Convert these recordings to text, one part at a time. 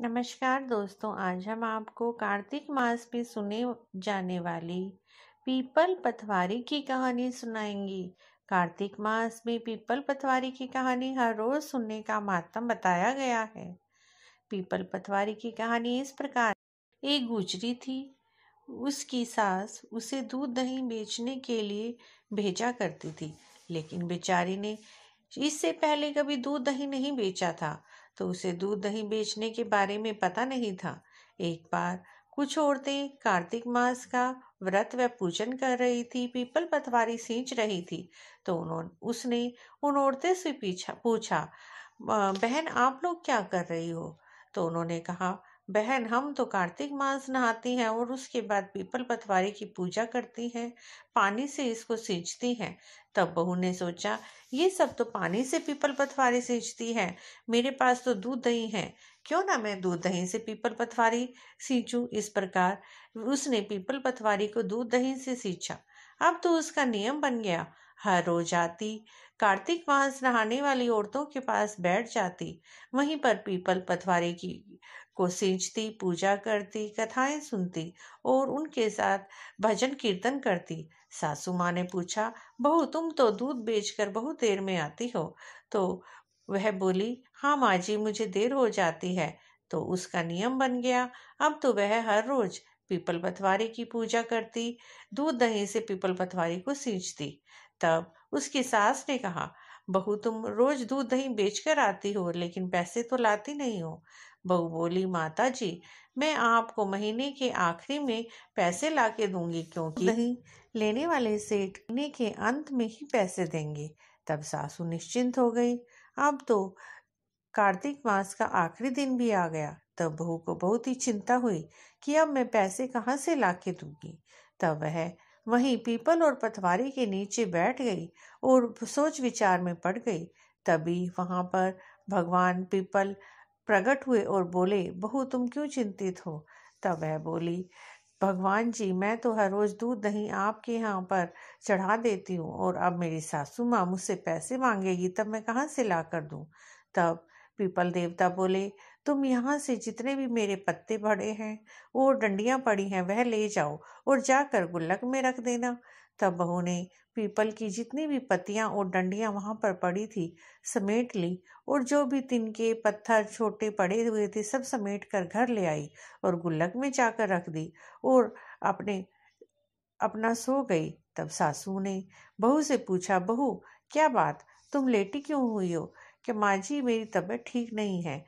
नमस्कार दोस्तों आज हम आपको कार्तिक मास में सुने जाने वाली पीपल पथवारी की कहानी सुनाएंगी कार्तिक मास में पीपल पथवारी की कहानी हर रोज सुनने का मातम बताया गया है पीपल पथवारी की कहानी इस प्रकार एक गुजरी थी उसकी सास उसे दूध दही बेचने के लिए भेजा करती थी लेकिन बेचारी ने इससे पहले कभी दूध दही नहीं बेचा था तो उसे दूध दही बेचने के बारे में पता नहीं था एक बार कुछ औरतें कार्तिक मास का व्रत व पूजन कर रही थी पीपल पथवारी सींच रही थी तो उन्होंने उसने उन औरतें से पीछा पूछा बहन आप लोग क्या कर रही हो तो उन्होंने कहा बहन हम तो कार्तिक मास नहाती हैं और उसके बाद पीपल पथवारी की पूजा करती हैं पानी से इसको सींचती हैं तब बहू ने सोचा ये सब तो पानी से पीपल पथवारी सींचती हैं मेरे पास तो दूध दही है क्यों ना मैं दूध दही से पीपल पथवारी सींचूं इस प्रकार उसने पीपल पथवारी को दूध दही से सींचा अब तो उसका नियम बन गया हर रोज आती कार्तिक मास नहाने वाली औरतों के पास बैठ जाती वहीं पर पीपल पथवारी की को सींचती पूजा करती कथाएं सुनती और उनके साथ भजन कीर्तन करती सासू माँ ने पूछा बहू तुम तो दूध बेचकर बहुत देर में आती हो तो वह बोली हाँ माँ जी मुझे देर हो जाती है तो उसका नियम बन गया अब तो वह हर रोज पीपल पथवारी की पूजा करती दूध दही से पीपल पथवारी को सींचती तब उसकी सास ने कहा बहू तुम रोज दूध दही बेचकर आती हो लेकिन पैसे तो लाती नहीं हो बहू बोली माता जी मैं आपको महीने के आखिरी में पैसे ला के दूंगी क्योंकि नहीं लेने वाले सेठ महीने के अंत में ही पैसे देंगे तब सासू निश्चिंत हो गई अब तो कार्तिक मास का आखिरी दिन भी आ गया तब बहू को बहुत ही चिंता हुई कि अब मैं पैसे कहाँ से ला के दूंगी तब वह वहीं पीपल और पथवारी के नीचे बैठ गई और सोच विचार में पड़ गई तभी वहाँ पर भगवान पीपल प्रकट हुए और बोले बहू तुम क्यों चिंतित हो तब वह बोली भगवान जी मैं तो हर रोज दूध दही आपके यहाँ पर चढ़ा देती हूँ और अब मेरी सासू माँ मुझसे पैसे मांगेगी तब मैं कहाँ से ला कर दूँ तब पीपल देवता बोले तुम यहाँ से जितने भी मेरे पत्ते पड़े हैं वो डंडियाँ पड़ी हैं वह ले जाओ और जाकर गुल्लक में रख देना तब बहू ने पीपल की जितनी भी पत्तियाँ और डंडियाँ वहाँ पर पड़ी थी समेट ली और जो भी तिनके पत्थर छोटे पड़े हुए थे सब समेट कर घर ले आई और गुल्लक में जाकर रख दी और अपने अपना सो गई तब सासू ने बहू से पूछा बहू क्या बात तुम लेटी क्यों हुई हो कि माँ जी मेरी तबीयत ठीक नहीं है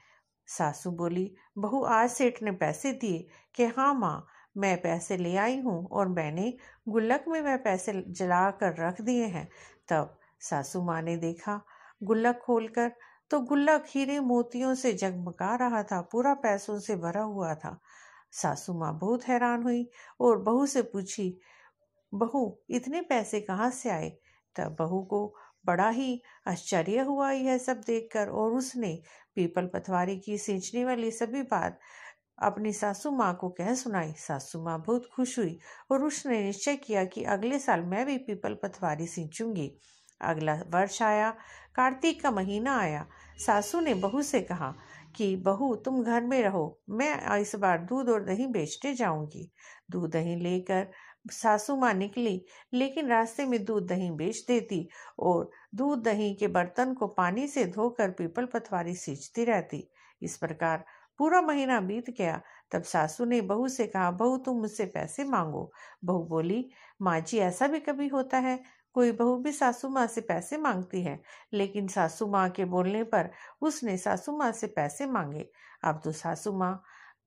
सासू बोली बहू आज सेठ ने पैसे दिए कि हाँ माँ मैं पैसे ले आई हूँ और मैंने गुल्लक में वह पैसे जला कर रख दिए हैं तब सासू माँ ने देखा गुल्लक खोलकर तो गुल्लक हीरे मोतियों से जगमगा रहा था पूरा पैसों से भरा हुआ था सासू माँ बहुत हैरान हुई और बहू से पूछी बहू इतने पैसे कहाँ से आए तब बहू को बड़ा ही आश्चर्य हुआ यह सब देखकर और उसने पीपल पथवारी की सींचने वाली सभी बात अपनी सासू माँ को कह सुनाई सासू माँ बहुत खुश हुई और उसने निश्चय किया कि अगले साल मैं भी पीपल पथवारी सींचूंगी अगला वर्ष आया कार्तिक का महीना आया सासू ने बहू से कहा कि बहू तुम घर में रहो मैं इस बार दूध और दही बेचने जाऊंगी दूध दही लेकर सासू माँ निकली लेकिन रास्ते में दूध दही बेच देती और दूध दही के बर्तन को पानी से धोकर पीपल पथवारी सींचती रहती इस प्रकार पूरा महीना बीत गया तब सासू ने बहू से कहा बहू तुम मुझसे पैसे मांगो बहू बोली माँ जी ऐसा भी कभी होता है कोई बहू भी सासू माँ से पैसे मांगती है लेकिन सासू माँ के बोलने पर उसने सासू माँ से पैसे मांगे अब तो सासू माँ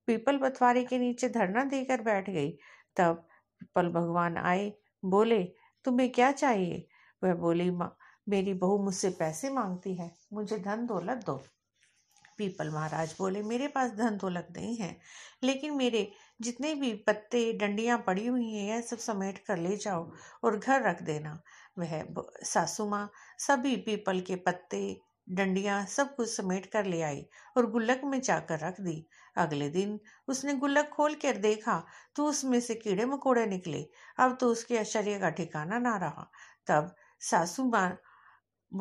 पीपल पथवारी के नीचे धरना देकर बैठ गई तब पल भगवान आए बोले तुम्हें क्या चाहिए वह बोली माँ मेरी बहू मुझसे पैसे मांगती है मुझे धन दौलत दो पीपल महाराज बोले मेरे पास धन दौलत नहीं है लेकिन मेरे जितने भी पत्ते डंडियाँ पड़ी हुई हैं यह सब समेट कर ले जाओ और घर रख देना वह सासू माँ सभी पीपल के पत्ते डंडियाँ सब कुछ समेट कर ले आई और गुल्लक में जाकर रख दी अगले दिन उसने गुल्लक खोल कर देखा तो उसमें से कीड़े मकोड़े निकले अब तो उसके आश्चर्य का ठिकाना ना रहा तब सासू माँ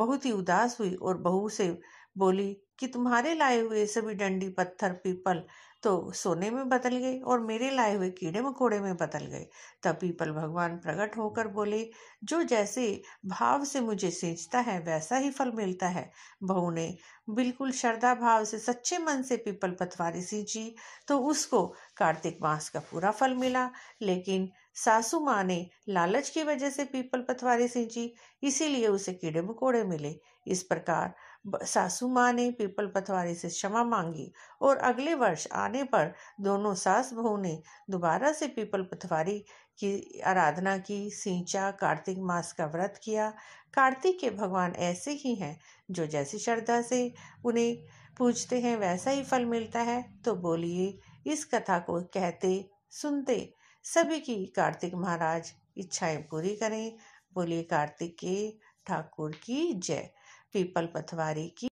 बहुत ही उदास हुई और बहू से बोली कि तुम्हारे लाए हुए सभी डंडी पत्थर पीपल तो सोने में बदल गए और मेरे लाए हुए कीड़े मकोड़े में बदल गए तब पीपल भगवान प्रकट होकर बोले जो जैसे भाव से मुझे सींचता है वैसा ही फल मिलता है बहू ने बिल्कुल श्रद्धा भाव से सच्चे मन से पीपल पतवारी सींची तो उसको कार्तिक मास का पूरा फल मिला लेकिन सासू माँ ने लालच की वजह से पीपल पथवारी सींची इसीलिए उसे कीड़े मकोड़े मिले इस प्रकार सासू माँ ने पीपल पथवारी से क्षमा मांगी और अगले वर्ष आने पर दोनों सास बहू ने दोबारा से पीपल पथवारी की आराधना की सिंचा कार्तिक मास का व्रत किया कार्तिक के भगवान ऐसे ही हैं जो जैसी श्रद्धा से उन्हें पूजते हैं वैसा ही फल मिलता है तो बोलिए इस कथा को कहते सुनते सभी की कार्तिक महाराज इच्छाएं पूरी करें बोलिए कार्तिक के ठाकुर की जय पीपल पथवारी की